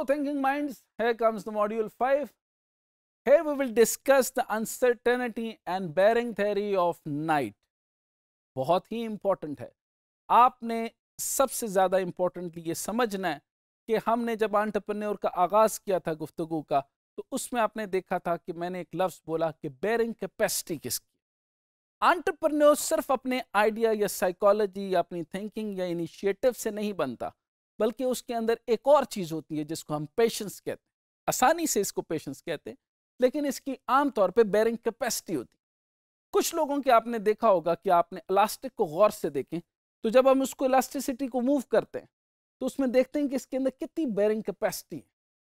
So thinking minds, here comes the module 5. Here we will discuss the uncertainty and bearing theory of night. बहुत ही important है आपने सबसे ज़्यादा importantly ये समझना है कि हमने जब आंटरप्रन्योर का आगाज़ किया था गुफ्तगु का तो उसमें आपने देखा था कि मैंने एक लफ्ज़ बोला कि बेरिंग कैपेसिटी किसकी आंट्रप्रन्योर सिर्फ अपने आइडिया या साइकोलॉजी या अपनी थिंकिंग या इनिशिएटिव से नहीं बनता बल्कि उसके अंदर एक और चीज़ होती है जिसको हम पेशेंस कहते हैं आसानी से इसको पेशेंस कहते हैं लेकिन इसकी आम तौर पे बैरिंग कैपेसिटी होती है कुछ लोगों के आपने देखा होगा कि आपने इलास्टिक को गौर से देखें तो जब हम उसको इलास्टिसिटी को मूव करते हैं तो उसमें देखते हैं कि इसके अंदर कितनी बैरिंग कैपेसिटी है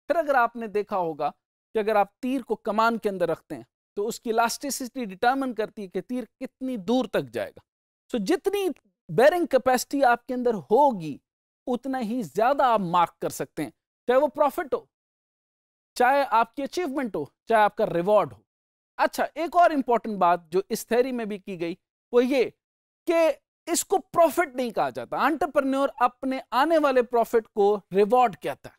फिर अगर आपने देखा होगा कि अगर आप तीर को कमान के अंदर रखते हैं तो उसकी इलास्टिसिटी डिटर्मन करती है कि तीर कितनी दूर तक जाएगा सो so, जितनी बैरिंग कैपेसिटी आपके अंदर होगी उतना ही ज्यादा आप मार्क कर सकते हैं चाहे वो प्रॉफिट हो चाहे आपकी अचीवमेंट हो चाहे आपका रिवॉर्ड हो अच्छा एक और इंपॉर्टेंट बात जो इस थेरी में भी की गई वो ये कि इसको प्रॉफिट नहीं कहा जाता एंटरप्रेन्योर अपने आने वाले प्रॉफिट को रिवॉर्ड कहता है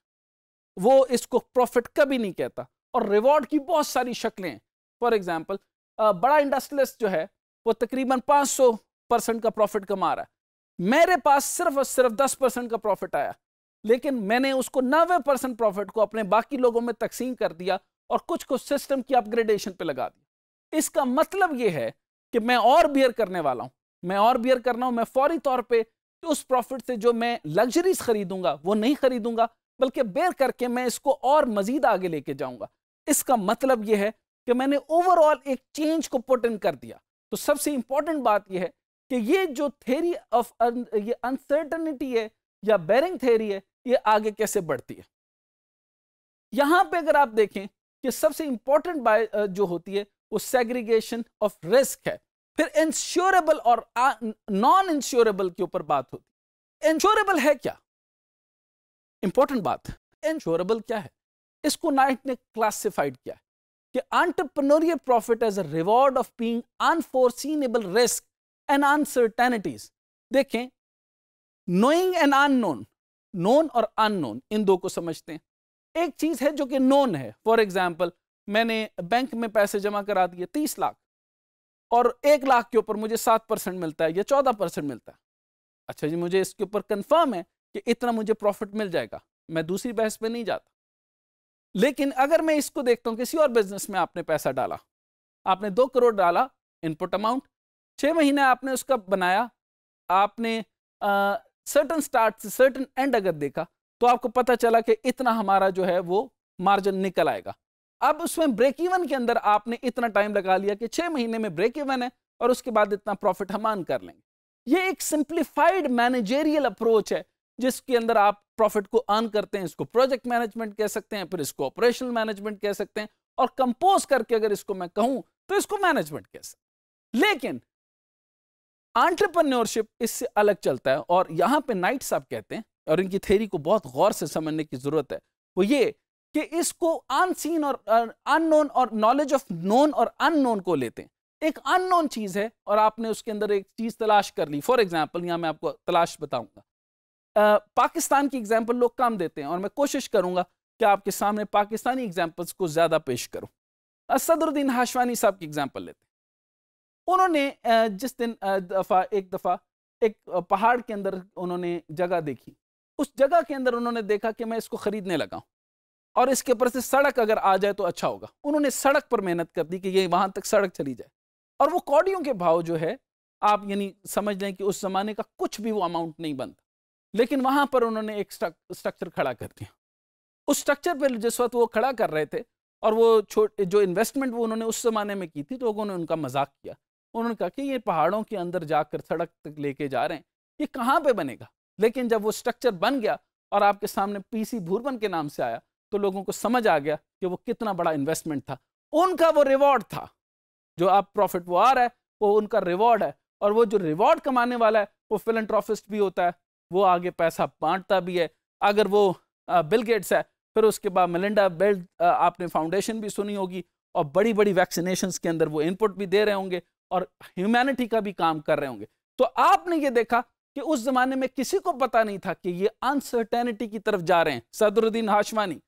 वो इसको प्रॉफिट कभी नहीं कहता और रिवॉर्ड की बहुत सारी शक्लें हैं फॉर एग्जाम्पल बड़ा इंडस्ट्रियलिस्ट जो है वो तकरीबन 500 परसेंट का प्रॉफिट कमा रहा है मेरे पास सिर्फ और सिर्फ दस परसेंट का प्रॉफिट आया लेकिन मैंने उसको नब्बे परसेंट प्रॉफिट को अपने बाकी लोगों में तकसीम कर दिया और कुछ कुछ सिस्टम की अपग्रेडेशन पे लगा दिया इसका मतलब यह है कि मैं और बियर करने वाला हूं मैं और बियर कर रहा हूं मैं फौरी तौर पर तो उस प्रॉफिट से जो मैं लग्जरीज खरीदूंगा वो नहीं खरीदूंगा बल्कि बेर करके मैं इसको और मजीद आगे लेके जाऊंगा इसका मतलब यह है कि मैंने ओवरऑल एक चेंज को पुट इन कर दिया तो सबसे इंपॉर्टेंट बात यह है कि ये जो थेरी ऑफ ये अनसर्टनिटी है या बैरिंग थेरी है ये आगे कैसे बढ़ती है यहां पे अगर आप देखें कि सबसे इंपॉर्टेंट बाय जो होती है वो सेग्रीगेशन ऑफ रिस्क है फिर इंश्योरेबल और नॉन इंश्योरेबल के ऊपर बात होती है इंश्योरेबल है क्या इंपॉर्टेंट बात इंश्योरेबल क्या है इसको नाइट ने क्लासिफाइड किया है कि entrepreneurial profit as a reward of being unforeseeable risk and uncertainties देखें नोइंग एंड अननोन नोन और अननोन इन दो को समझते हैं एक चीज है जो कि नोन है फॉर एग्जाम्पल मैंने बैंक में पैसे जमा करा दिए तीस लाख और एक लाख के ऊपर मुझे सात परसेंट मिलता है या चौदह परसेंट मिलता है अच्छा जी मुझे इसके ऊपर कंफर्म है कि इतना मुझे प्रॉफिट मिल जाएगा मैं दूसरी बहस पे नहीं जाता लेकिन अगर मैं इसको देखता हूं किसी और बिजनेस में आपने पैसा डाला आपने दो करोड़ डाला इनपुट अमाउंट छः महीने आपने उसका बनाया आपने सर्टन स्टार्ट से सर्टन एंड अगर देखा तो आपको पता चला कि इतना हमारा जो है वो मार्जिन निकल आएगा अब उसमें ब्रेक इवन के अंदर आपने इतना टाइम लगा लिया कि छः महीने में ब्रेक इवन है और उसके बाद इतना प्रॉफिट हम आन कर लेंगे ये एक सिंप्लीफाइड मैनेजेरियल अप्रोच है जिसके अंदर आप प्रॉफिट को अर्न करते हैं इसको प्रोजेक्ट मैनेजमेंट कह सकते हैं फिर इसको ऑपरेशनल मैनेजमेंट कह सकते हैं और कंपोज करके अगर इसको मैं कहूं तो इसको मैनेजमेंट कह सकते लेकिन एंटरप्रन्योरशिप इससे अलग चलता है और यहाँ पे नाइट साहब कहते हैं और इनकी थेरी को बहुत गौर से समझने की ज़रूरत है वो ये कि इसको अनसीन और अननोन और नॉलेज ऑफ नोन और अननोन को लेते हैं एक अननोन चीज़ है और आपने उसके अंदर एक चीज़ तलाश कर ली फॉर एग्जाम्पल यहाँ मैं आपको तलाश बताऊँगा पाकिस्तान की एग्जाम्पल लोग कम देते हैं और मैं कोशिश करूंगा कि आपके सामने पाकिस्तानी एग्जाम्पल्स को ज़्यादा पेश करूँ असदुद्दीन हाशवानी साहब की एग्जाम्पल लेते हैं उन्होंने जिस दिन दफा एक दफ़ा एक पहाड़ के अंदर उन्होंने जगह देखी उस जगह के अंदर उन्होंने देखा कि मैं इसको ख़रीदने लगा हूं और इसके ऊपर से सड़क अगर आ जाए तो अच्छा होगा उन्होंने सड़क पर मेहनत कर दी कि ये वहाँ तक सड़क चली जाए और वो कौड़ियों के भाव जो है आप यानी समझ लें कि उस ज़माने का कुछ भी वो अमाउंट नहीं बनता लेकिन वहाँ पर उन्होंने एक स्ट्रक्चर खड़ा कर दिया उस स्ट्रक्चर पर जिस वक्त वो खड़ा कर रहे थे और वो छोट जो इन्वेस्टमेंट वो उन्होंने उस ज़माने में की थी तो लोगों ने उनका मजाक किया उन्होंने कहा कि ये पहाड़ों के अंदर जाकर सड़क तक लेके जा रहे हैं ये कहाँ पे बनेगा लेकिन जब वो स्ट्रक्चर बन गया और आपके सामने पीसी भूरबन के नाम से आया तो लोगों को समझ आ गया कि वो कितना बड़ा इन्वेस्टमेंट था उनका वो रिवॉर्ड था जो आप प्रॉफिट वो आ रहा है वो उनका रिवॉर्ड है और वो जो रिवॉर्ड कमाने वाला है वो फिलंट्रॉफिस्ट भी होता है वो आगे पैसा बांटता भी है अगर वो बिल गेट्स है फिर उसके बाद मिलिंडा बेल्ट आपने फाउंडेशन भी सुनी होगी और बड़ी बड़ी वैक्सीनेशन के अंदर वो इनपुट भी दे रहे होंगे और ह्यूमैनिटी का भी काम कर रहे होंगे तो आपने ये देखा कि उस जमाने में किसी को पता नहीं था कि ये अनसर्टेनिटी की तरफ जा रहे हैं सदरुद्दीन हाशमानी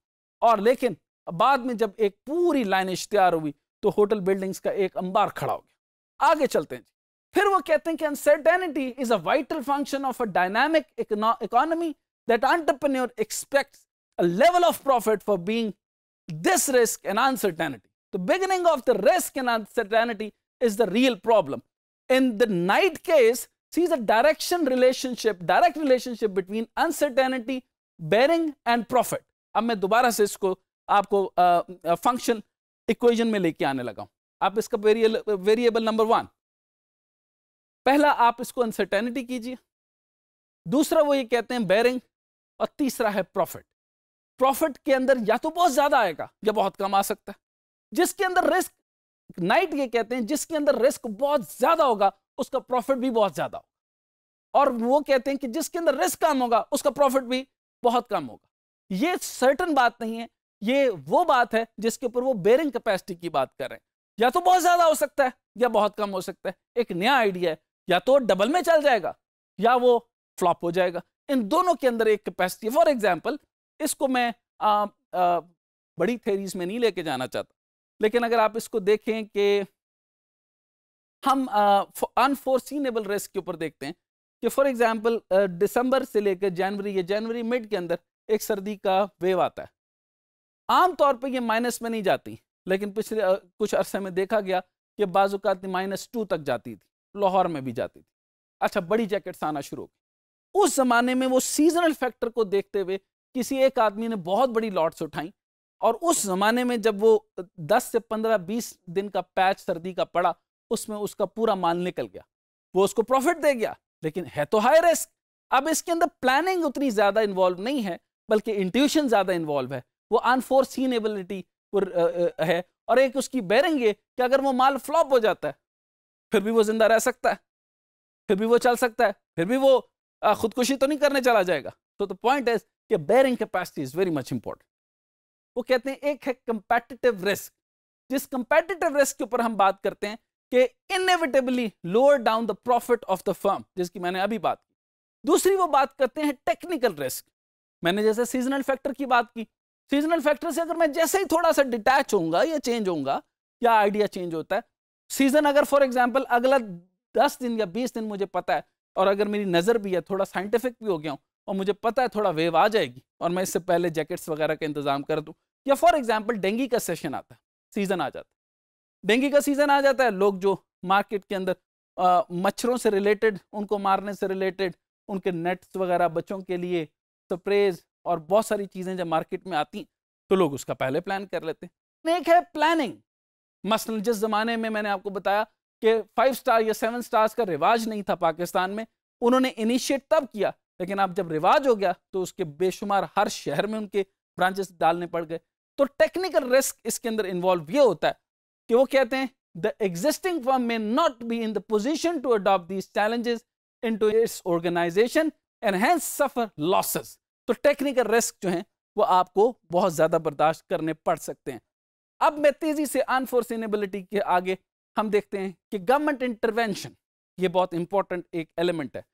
और लेकिन बाद में जब एक पूरी लाइन इश्तियार हुई तो होटल बिल्डिंग्स का एक अंबार खड़ा हो गया आगे चलते हैं फिर वो कहते हैं कि uncertainty is a vital function of a dynamic economy that entrepreneur expects a level of profit for being this risk and uncertainty तो beginning of the risk and अनसर्टेनिटी is the real problem. In the night case, see the direction relationship, direct relationship between uncertainty, bearing and profit. अब मैं दोबारा से इसको आपको function equation में लेके आने लगा हूं आप इसका वेरिएबल नंबर वन पहला आप इसको अनसर्टेनिटी कीजिए दूसरा वो ये कहते हैं बेरिंग और तीसरा है प्रॉफिट प्रॉफिट के अंदर या तो बहुत ज्यादा आएगा या बहुत कम आ सकता है जिसके अंदर रिस्क नाइट ये कहते हैं जिसके अंदर रिस्क बहुत ज्यादा होगा उसका प्रॉफिट भी बहुत ज्यादा होगा और वो कहते हैं कि जिसके अंदर रिस्क कम होगा उसका प्रॉफिट भी बहुत कम होगा ये सर्टन बात नहीं है ये वो बात है जिसके ऊपर वो बेरिंग कैपेसिटी की बात कर रहे हैं या तो बहुत ज्यादा हो सकता है या बहुत कम हो सकता है एक नया आइडिया है या तो डबल में चल जाएगा या वो फ्लॉप हो जाएगा इन दोनों के अंदर एक कैपेसिटी फॉर एग्जाम्पल इसको मैं आ, आ, बड़ी थेरीज में नहीं लेके जाना चाहता लेकिन अगर आप इसको देखें कि हम अनफोर्सिनेबल रिस्क के ऊपर देखते हैं कि फॉर एग्जांपल दिसंबर से लेकर जनवरी या जनवरी मिड के अंदर एक सर्दी का वेव आता है आमतौर पर ये माइनस में नहीं जाती लेकिन पिछले uh, कुछ अरसे में देखा गया कि बाज़ात माइनस टू तक जाती थी लाहौर में भी जाती थी अच्छा बड़ी जैकेट्स आना शुरू हो गई उस ज़माने में वो सीजनल फैक्टर को देखते हुए किसी एक आदमी ने बहुत बड़ी लॉट्स उठाई और उस ज़माने में जब वो 10 से 15 20 दिन का पैच सर्दी का पड़ा उसमें उसका पूरा माल निकल गया वो उसको प्रॉफिट दे गया लेकिन है तो हाई रिस्क अब इसके अंदर प्लानिंग उतनी ज़्यादा इन्वॉल्व नहीं है बल्कि इंट्यूशन ज़्यादा इन्वॉल्व है वो अनफोर्सिनेबिलिटी है और एक उसकी बैरिंग है कि अगर वो माल फ्लॉप हो जाता है फिर भी वो जिंदा रह सकता है फिर भी वो चल सकता है फिर भी वो खुदकुशी तो नहीं करने चला जाएगा तो द पॉइंट इज कि bearing capacity is very much important वो कहते हैं एक है कंपेटिटिव रिस्क जिस कंपेटिटिव रिस्क के ऊपर हम बात करते हैं कि inevitably lower down the profit of the firm जिसकी मैंने अभी बात की दूसरी वो बात करते हैं टेक्निकल रिस्क मैंने जैसे सीजनल फैक्टर की बात की सीजनल फैक्टर से अगर मैं जैसे ही थोड़ा सा डिटैच होऊंगा या चेंज होऊंगा या आइडिया चेंज होता है सीजन अगर फॉर एग्जाम्पल अगला दस दिन या बीस दिन मुझे पता है और अगर मेरी नज़र भी है थोड़ा साइंटिफिक भी हो गया हूँ और मुझे पता है थोड़ा वेव आ जाएगी और मैं इससे पहले जैकेट्स वगैरह का इंतजाम कर दूँ या फॉर एग्जाम्पल डेंगी का सेशन आता है सीज़न आ जाता है डेंगी का सीज़न आ जाता है लोग जो मार्केट के अंदर मच्छरों से रिलेटेड उनको मारने से रिलेटेड उनके नेट्स वगैरह बच्चों के लिए स्प्रेज और बहुत सारी चीज़ें जब मार्केट में आती तो लोग उसका पहले प्लान कर लेते हैं एक है प्लानिंग मसल जिस ज़माने में मैंने आपको बताया कि फाइव स्टार या सेवन स्टार्स का रिवाज नहीं था पाकिस्तान में उन्होंने इनिशिएट तब किया लेकिन अब जब रिवाज हो गया तो उसके बेशुमार हर शहर में उनके ब्रांचेस डालने पड़ गए तो टेक्निकल रिस्क इसके अंदर इन्वॉल्व ये होता है कि वो कहते हैं द एग्जिस्टिंग फॉर्म में not be in the position to adopt these challenges into its organisation and hence suffer losses तो टेक्निकल रिस्क जो है वो आपको बहुत ज़्यादा बर्दाश्त करने पड़ सकते हैं अब मैं तेज़ी से अनफोर्सिनेबिलिटी के आगे हम देखते हैं कि गवर्नमेंट इंटरवेंशन ये बहुत इंपॉर्टेंट एक एलिमेंट है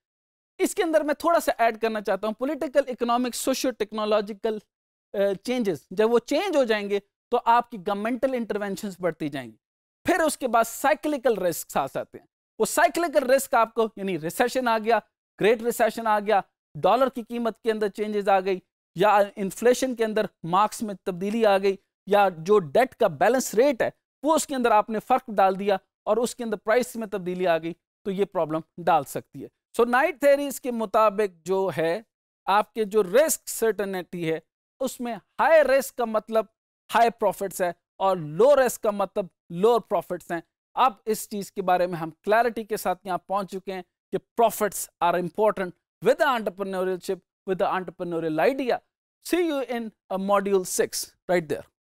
इसके अंदर मैं थोड़ा सा ऐड करना चाहता हूँ political economic socio technological changes जब वो चेंज हो जाएंगे तो आपकी गवर्नमेंटल इंटरवेंशन बढ़ती जाएंगी फिर उसके बाद साइकिलिकल रिस्क आ सकते हैं वो साइकिलिकल रिस्क आपको यानी रिसेशन आ गया ग्रेट रिसेशन आ गया डॉलर की कीमत के अंदर चेंजेस आ गई या इन्फ्लेशन के अंदर मार्क्स में तब्दीली आ गई या जो डेट का बैलेंस रेट है वो उसके अंदर आपने फ़र्क डाल दिया और उसके अंदर प्राइस में तब्दीली आ गई तो ये प्रॉब्लम डाल सकती है सो नाइट थेरीज के मुताबिक जो है आपके जो रिस्क सर्टनिटी है उसमें हाई रिस्क का मतलब हाई प्रॉफिट्स है और लो रिस्क का मतलब लोअर प्रॉफिट्स हैं अब इस चीज़ के बारे में हम क्लैरिटी के साथ यहाँ पहुंच चुके हैं कि profits are important with entrepreneurship with the idea see you in module six right there